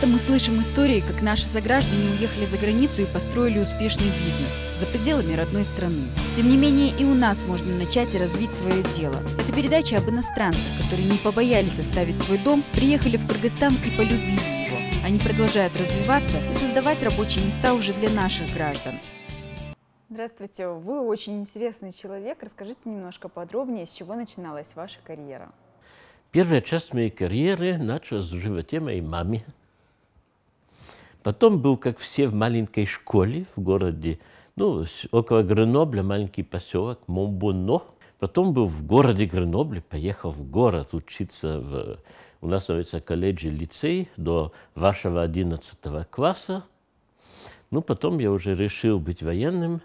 Часто мы слышим истории, как наши сограждане уехали за границу и построили успешный бизнес за пределами родной страны. Тем не менее, и у нас можно начать и развить свое дело. Это передача об иностранцах, которые не побоялись оставить свой дом, приехали в Кыргызстан и полюбили его. Они продолжают развиваться и создавать рабочие места уже для наших граждан. Здравствуйте, вы очень интересный человек. Расскажите немножко подробнее, с чего начиналась ваша карьера. Первая часть моей карьеры началась с животе моей мамы. Потом был, как все, в маленькой школе в городе, ну, около Гренобля, маленький поселок Момбоно. Потом был в городе Гренобле, поехал в город учиться в... У нас называется колледжи-лицей до вашего 11 класса. Ну, потом я уже решил быть военным.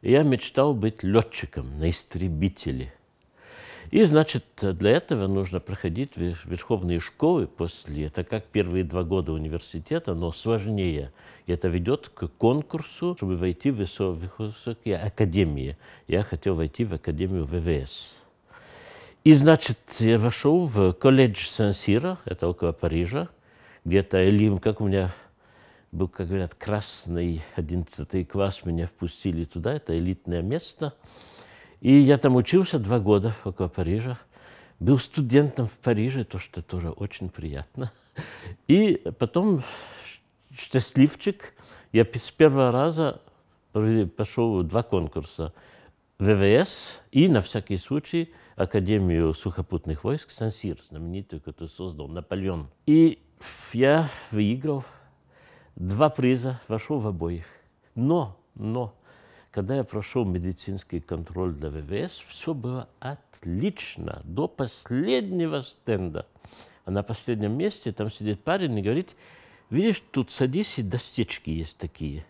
И я мечтал быть летчиком на истребителе. И, значит, для этого нужно проходить верховные школы после, это как первые два года университета, но сложнее. И это ведет к конкурсу, чтобы войти в высокие академии. Я хотел войти в академию ВВС. И, значит, я вошел в колледж сен сира это около Парижа, где-то Элим, как у меня был, как говорят, красный 11 класс, меня впустили туда, это элитное место – и я там учился два года около Парижа. Был студентом в Париже, то, что тоже очень приятно. И потом счастливчик. Я с первого раза пошел два конкурса. ВВС и, на всякий случай, Академию сухопутных войск Сен-Сир, знаменитую, которую создал Наполеон. И я выиграл два приза, вошел в обоих. Но, но, когда я прошел медицинский контроль для ВВС, все было отлично, до последнего стенда. А на последнем месте там сидит парень и говорит, видишь, тут садись, и досечки есть такие.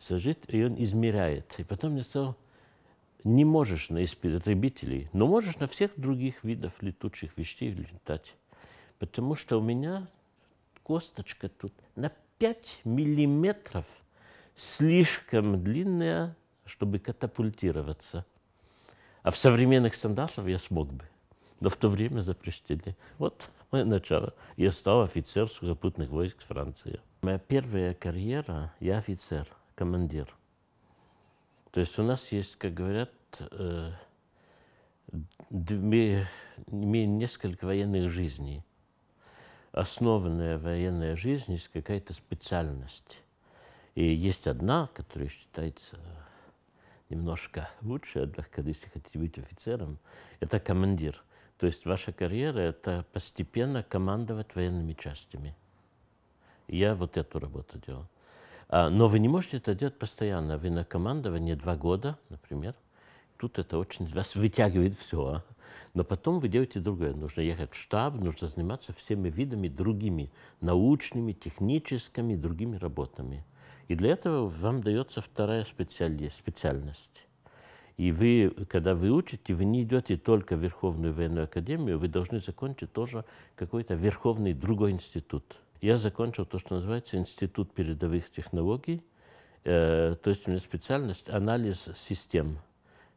Сажит, и он измеряет. И потом мне сказал, не можешь на истребителей, но можешь на всех других видов летучих вещей летать. Потому что у меня косточка тут на 5 миллиметров слишком длинная чтобы катапультироваться. А в современных стандартах я смог бы. Но в то время запрещали. Вот мое начало. Я стал офицер сухопутных войск Франции. Моя первая карьера, я офицер, командир. То есть у нас есть, как говорят, э, две, несколько военных жизней. Основанная военная жизнь есть какая-то специальность. И есть одна, которая считается немножко лучше, однако, если хотите быть офицером, это командир. То есть ваша карьера – это постепенно командовать военными частями. Я вот эту работу делал. А, но вы не можете это делать постоянно. Вы на командовании два года, например. Тут это очень вас вытягивает все. А. Но потом вы делаете другое. Нужно ехать в штаб, нужно заниматься всеми видами другими, научными, техническими, другими работами. И для этого вам дается вторая специальность. специальность, И вы, когда вы учите, вы не идете только в Верховную военную академию, вы должны закончить тоже какой-то верховный другой институт. Я закончил то, что называется Институт передовых технологий, э, то есть у меня специальность анализ систем.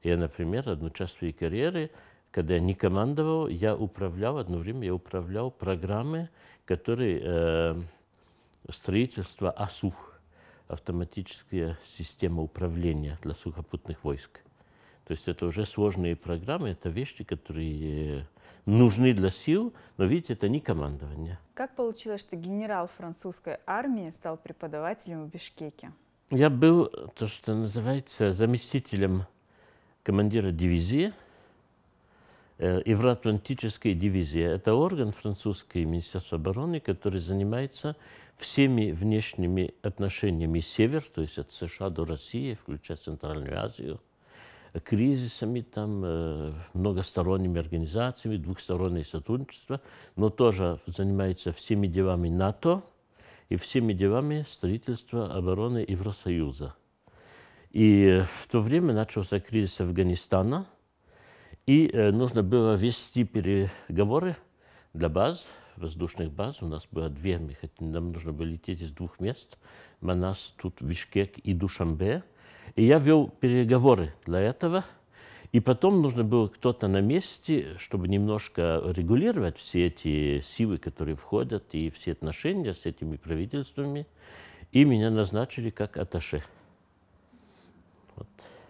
Я, например, одну часть своей карьеры, когда я не командовал, я управлял, одно время я управлял программы, которые э, строительство АСУХ, автоматическая система управления для сухопутных войск. То есть это уже сложные программы, это вещи, которые э, нужны для сил, но, видите, это не командование. Как получилось, что генерал французской армии стал преподавателем в Бишкеке? Я был, то, что называется, заместителем командира дивизии – Э, Евроатлантическая дивизия. Это орган французского Министерства обороны, который занимается всеми внешними отношениями север, то есть от США до России, включая Центральную Азию, кризисами, там, э, многосторонними организациями, двухстороннее сотрудничество, но тоже занимается всеми делами НАТО и всеми делами строительства обороны Евросоюза. И в то время начался кризис Афганистана – и э, нужно было вести переговоры для баз, воздушных баз. У нас было две, мы хотели, нам нужно было лететь из двух мест. Манас, тут Вишкек и Душамбе. И я вел переговоры для этого. И потом нужно было кто-то на месте, чтобы немножко регулировать все эти силы, которые входят, и все отношения с этими правительствами. И меня назначили как аташе. Вот.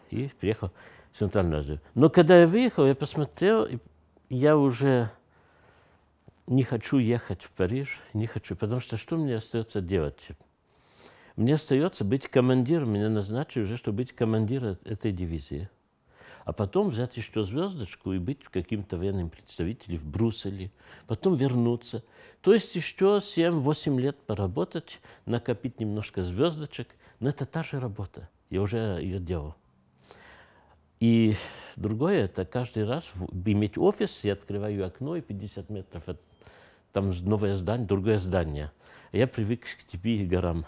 И приехал в Центральную Азию. Но когда я выехал, я посмотрел, и я уже не хочу ехать в Париж, не хочу, потому что что мне остается делать? Мне остается быть командиром, меня назначили уже, чтобы быть командиром этой дивизии. А потом взять еще звездочку и быть каким-то военным представителем в Брюсселе, потом вернуться. То есть еще 7-8 лет поработать, накопить немножко звездочек, но это та же работа. Я уже ее делал. И другое, это каждый раз иметь офис, я открываю окно, и 50 метров от, там новое здание, другое здание. Я привык к степи и горам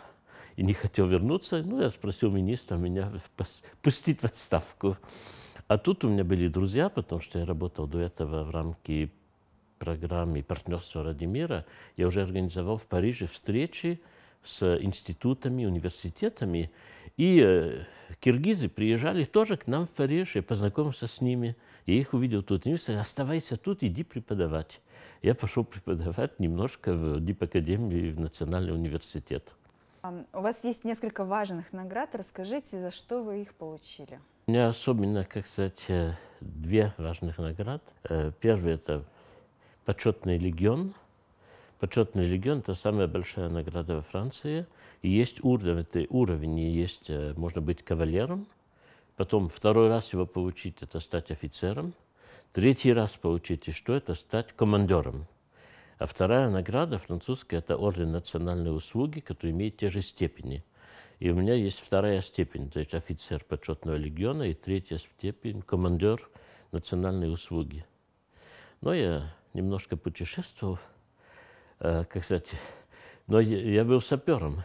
и не хотел вернуться. Ну, я спросил министра меня пустить в отставку. А тут у меня были друзья, потому что я работал до этого в рамке программы партнерства ради мира». Я уже организовал в Париже встречи с институтами, университетами. И э, киргизы приезжали тоже к нам в Париж, я познакомился с ними. Я их увидел тут, и сказали, оставайся тут, иди преподавать. Я пошел преподавать немножко в Дипакадемии, в Национальный университет. У вас есть несколько важных наград. Расскажите, за что вы их получили? У меня особенно, как сказать, э, две важных награды. Э, первый – это почетный легион – Почетный легион – это самая большая награда во Франции. И есть уровень, это уровень и есть, э, можно быть кавалером. Потом второй раз его получить – это стать офицером. Третий раз получить и что? Это стать командером. А вторая награда французская – это орден национальной услуги, который имеет те же степени. И у меня есть вторая степень, то есть офицер почетного легиона, и третья степень – командер национальной услуги. Но я немножко путешествовал – Э, как сказать, но я был сапером.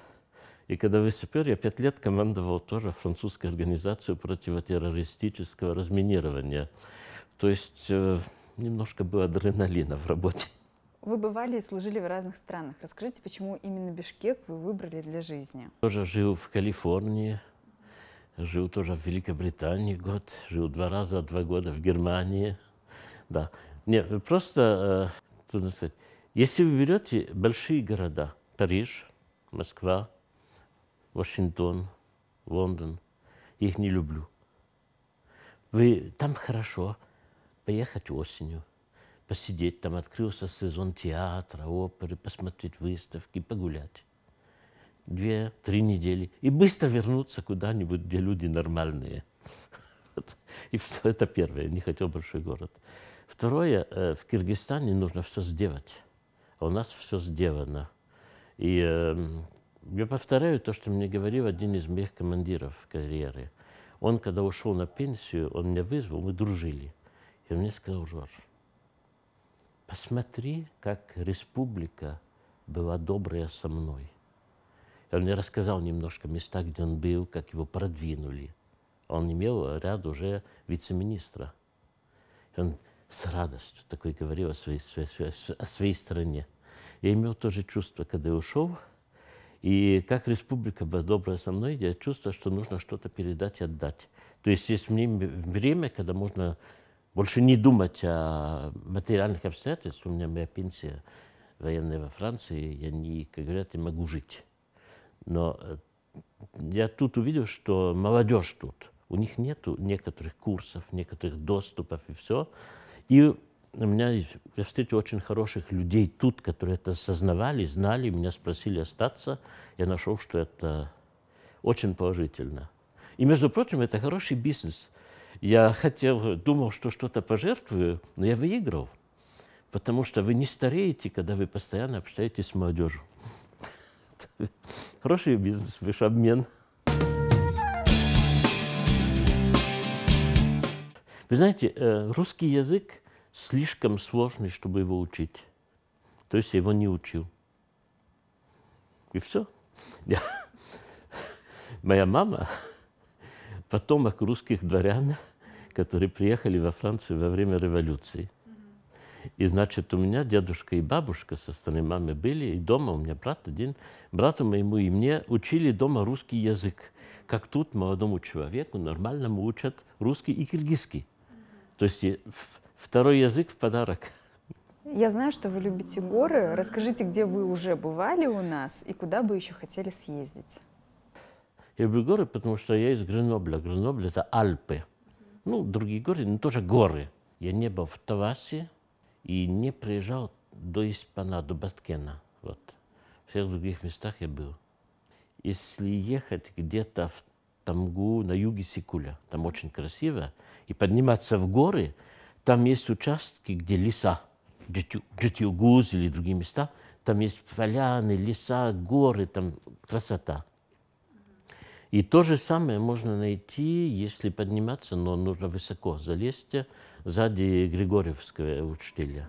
И когда вы сапер, я пять лет командовал тоже французской организацией противотеррористического разминирования. То есть э, немножко было адреналина в работе. Вы бывали и служили в разных странах. Расскажите, почему именно Бишкек вы выбрали для жизни? Тоже жил в Калифорнии, жил тоже в Великобритании год, жил два раза, два года в Германии. Да. Нет, просто, э, трудно сказать, если вы берете большие города, Париж, Москва, Вашингтон, Лондон, я их не люблю. Вы там хорошо поехать осенью, посидеть, там открылся сезон театра, оперы, посмотреть выставки, погулять. Две-три недели. И быстро вернуться куда-нибудь, где люди нормальные. И это первое, не хотел большой город. Второе, э, в Киргизстане нужно все сделать у нас все сделано. И э, я повторяю то, что мне говорил один из моих командиров карьеры. Он, когда ушел на пенсию, он меня вызвал, мы дружили. И он мне сказал, Жорж, посмотри, как республика была добрая со мной. И он мне рассказал немножко места, где он был, как его продвинули. Он имел ряд уже вице-министра. И он с радостью такой говорил о своей, своей, о своей стране я имел тоже чувство, когда я ушел, и как республика была добрая со мной, я чувствовал, что нужно что-то передать и отдать. То есть есть время, когда можно больше не думать о материальных обстоятельствах. У меня моя пенсия военная во Франции, я не, как говорят, не могу жить. Но э, я тут увидел, что молодежь тут, у них нет некоторых курсов, некоторых доступов и все. И у меня я встретил очень хороших людей тут, которые это осознавали, знали, меня спросили остаться. Я нашел, что это очень положительно. И, между прочим, это хороший бизнес. Я хотел, думал, что что-то пожертвую, но я выиграл. Потому что вы не стареете, когда вы постоянно общаетесь с молодежью. Хороший бизнес, ваш обмен. Вы знаете, э, русский язык – слишком сложный, чтобы его учить. То есть я его не учил. И все. Я... Моя мама, потомок русских дворян, которые приехали во Францию во время революции. И значит, у меня дедушка и бабушка со стороны мамы были, и дома у меня брат один, брату моему и мне учили дома русский язык. Как тут молодому человеку нормально учат русский и киргизский. То есть второй язык в подарок. Я знаю, что вы любите горы. Расскажите, где вы уже бывали у нас и куда бы еще хотели съездить? Я люблю горы, потому что я из Гренобля. Гренобль – это Альпы. Ну, другие горы, но тоже горы. Я не был в Тавасе и не приезжал до Испана, до Баткена. Вот. В всех других местах я был. Если ехать где-то в Тамгу, на юге Сикуля, там очень красиво, и подниматься в горы – там есть участки, где леса, Джетюгуз или другие места, там есть поляны, леса, горы, там красота. И то же самое можно найти, если подниматься, но нужно высоко залезть, э, сзади Григорьевского учителя.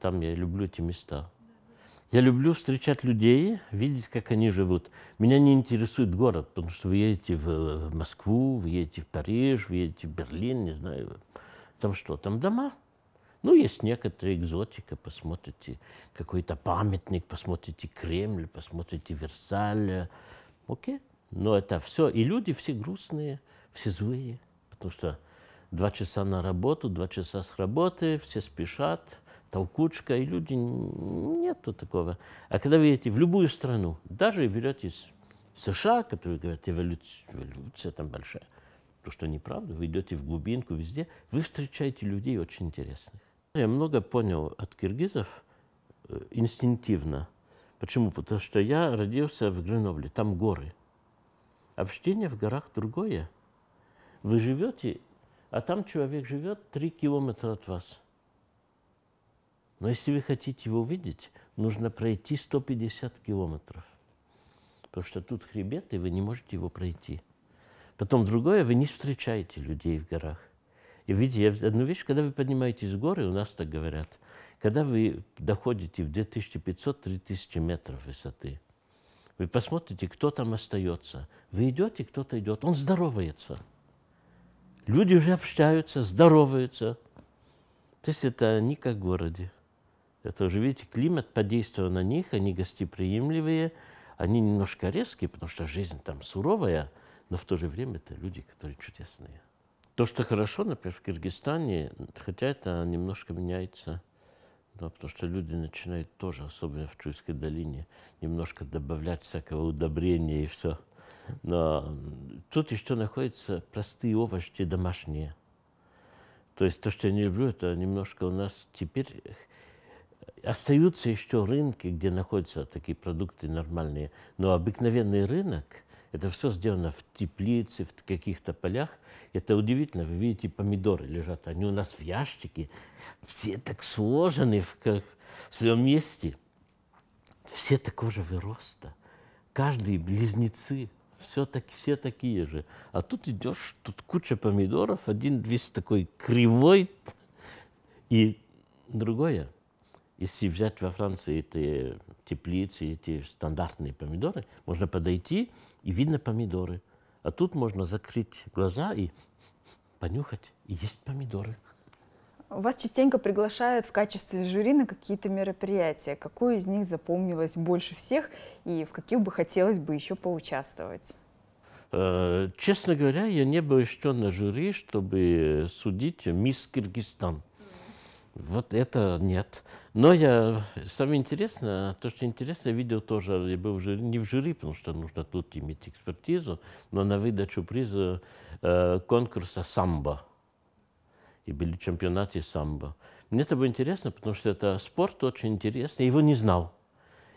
Там я люблю эти места. Я люблю встречать людей, видеть, как они живут. Меня не интересует город, потому что вы едете в э, Москву, вы едете в Париж, вы едете в Берлин, не знаю, там что, там дома? Ну, есть некоторая экзотика, посмотрите какой-то памятник, посмотрите Кремль, посмотрите Версаль. Окей? Но это все. И люди все грустные, все злые, потому что два часа на работу, два часа с работы, все спешат, толкучка, и люди... Нету такого. А когда вы едете в любую страну, даже берете из США, которые говорят, эволюция, эволюция там большая – то, что неправда, вы идете в глубинку везде, вы встречаете людей очень интересных. Я много понял от киргизов э, инстинктивно. Почему? Потому что я родился в Гренобле, там горы. Общение в горах другое. Вы живете, а там человек живет три километра от вас. Но если вы хотите его видеть, нужно пройти 150 километров. Потому что тут хребет, и вы не можете его пройти. Потом другое, вы не встречаете людей в горах. И видите, я одну вещь, когда вы поднимаетесь в горы, у нас так говорят, когда вы доходите в 2500-3000 метров высоты, вы посмотрите, кто там остается. Вы идете, кто-то идет, он здоровается. Люди уже общаются, здороваются. То есть это не как в городе. Это уже, видите, климат подействовал на них, они гостеприимливые, они немножко резкие, потому что жизнь там суровая – но в то же время это люди, которые чудесные. То, что хорошо, например, в Киргизстане, хотя это немножко меняется, да, потому что люди начинают тоже, особенно в Чуйской долине, немножко добавлять всякого удобрения и все. Но тут еще находятся простые овощи домашние. То есть то, что я не люблю, это немножко у нас теперь э, остаются еще рынки, где находятся такие продукты нормальные, но обыкновенный рынок – это все сделано в теплице, в каких-то полях. Это удивительно. Вы видите, помидоры лежат. Они у нас в ящике. Все так сложены в, как, в своем месте. Все такого же роста. Каждый близнецы. Все, так, все такие же. А тут идешь, тут куча помидоров. Один весь такой кривой. И другое если взять во Франции эти э, теплицы, эти стандартные помидоры, можно подойти, и видно помидоры. А тут можно закрыть глаза и понюхать, и есть помидоры. Вас частенько приглашают в качестве жюри на какие-то мероприятия. Какое из них запомнилось больше всех и в каких бы хотелось бы еще поучаствовать? Э, честно говоря, я не был еще на жюри, чтобы судить мисс Киргизстан. Вот это нет. Но я, самое интересное, то, что интересно, я видел тоже, я был в жюри, не в жюри, потому что нужно тут иметь экспертизу, но на выдачу приза э, конкурса самбо. И были чемпионаты самбо. Мне это было интересно, потому что это спорт очень интересный, его не знал.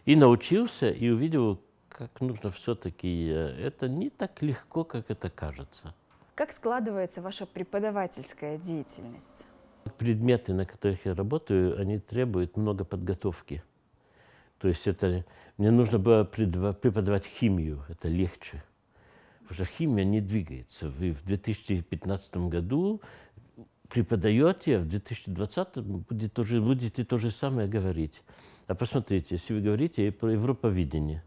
И научился, и увидел, как нужно все-таки, э, это не так легко, как это кажется. Как складывается ваша преподавательская деятельность? Предметы, на которых я работаю, они требуют много подготовки. То есть это, мне нужно было преподавать химию, это легче. Потому что химия не двигается. Вы в 2015 году преподаете, а в 2020 будет то будете то же самое говорить. А посмотрите, если вы говорите про европовидение.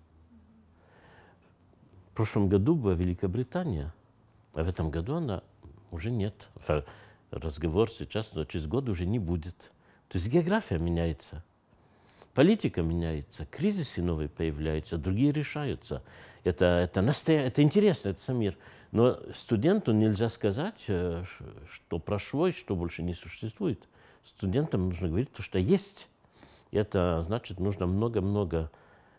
В прошлом году была Великобритания, а в этом году она уже нет разговор сейчас, но через год уже не будет. То есть география меняется, политика меняется, кризисы новые появляются, другие решаются. Это, это, насто... это интересно, это сам мир. Но студенту нельзя сказать, э, что прошло и что больше не существует. Студентам нужно говорить то, что есть. И это значит, нужно много-много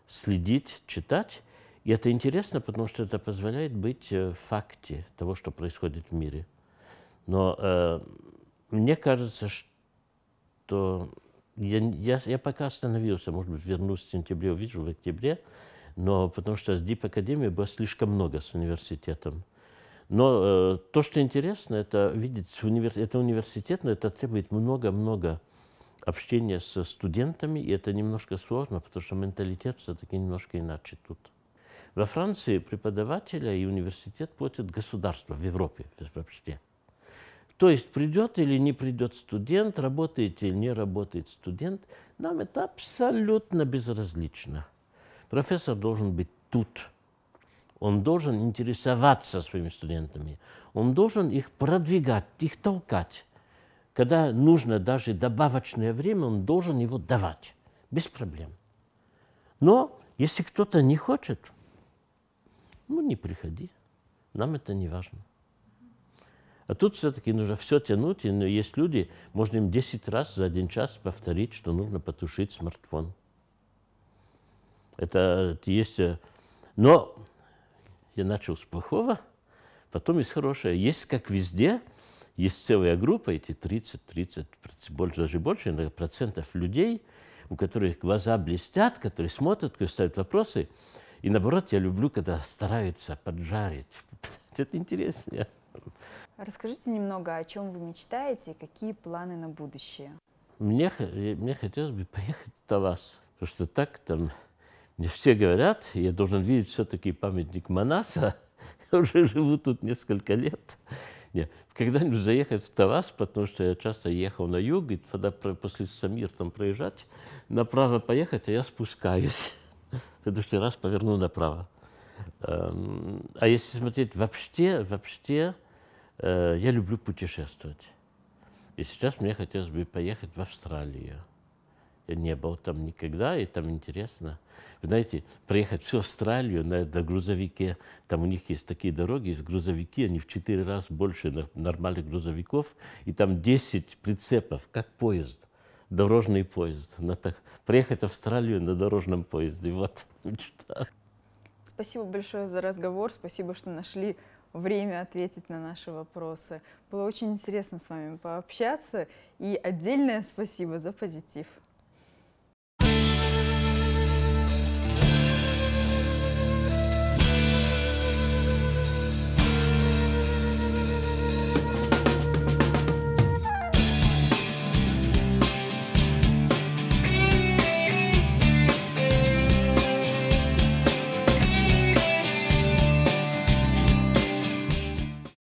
следить, читать. И это интересно, потому что это позволяет быть э, в факте того, что происходит в мире. Но э, мне кажется, что я, я, я пока остановился, может быть, вернусь в сентябре, увижу в октябре, но потому что с Дип-академией было слишком много с университетом. Но э, то, что интересно, это видеть, универ... это университет, но это требует много-много общения со студентами, и это немножко сложно, потому что менталитет все-таки немножко иначе тут. Во Франции преподавателя и университет платят государство в Европе вообще. То есть придет или не придет студент, работает или не работает студент, нам это абсолютно безразлично. Профессор должен быть тут. Он должен интересоваться своими студентами. Он должен их продвигать, их толкать. Когда нужно даже добавочное время, он должен его давать. Без проблем. Но если кто-то не хочет, ну не приходи. Нам это не важно. А тут все-таки нужно все тянуть, но ну, есть люди, можно им 10 раз за один час повторить, что нужно потушить смартфон. Это есть... Э, но я начал с плохого, потом из хорошего. Есть, как везде, есть целая группа, эти 30-30, больше, даже больше, процентов людей, у которых глаза блестят, которые смотрят, которые ставят вопросы. И наоборот, я люблю, когда стараются поджарить. Это интереснее. Расскажите немного, о чем вы мечтаете и какие планы на будущее? Мне, э, мне хотелось бы поехать в Тавас, потому что так там мне все говорят, я должен видеть все-таки памятник Манаса, я уже живу тут несколько лет. Нет, когда-нибудь заехать в Тавас, потому что я часто ехал на юг, и тогда после Самир там проезжать, направо поехать, а я спускаюсь. В следующий раз поверну направо. Эм, а если смотреть вообще, вообще, Э, я люблю путешествовать. И сейчас мне хотелось бы поехать в Австралию. Я не был там никогда, и там интересно. Вы знаете, проехать всю Австралию на, на грузовике, там у них есть такие дороги, есть грузовики, они в четыре раза больше нормальных грузовиков, и там 10 прицепов, как поезд, дорожный поезд. На, так, проехать Австралию на дорожном поезде, вот мечта. Спасибо большое за разговор, спасибо, что нашли время ответить на наши вопросы. Было очень интересно с вами пообщаться и отдельное спасибо за позитив.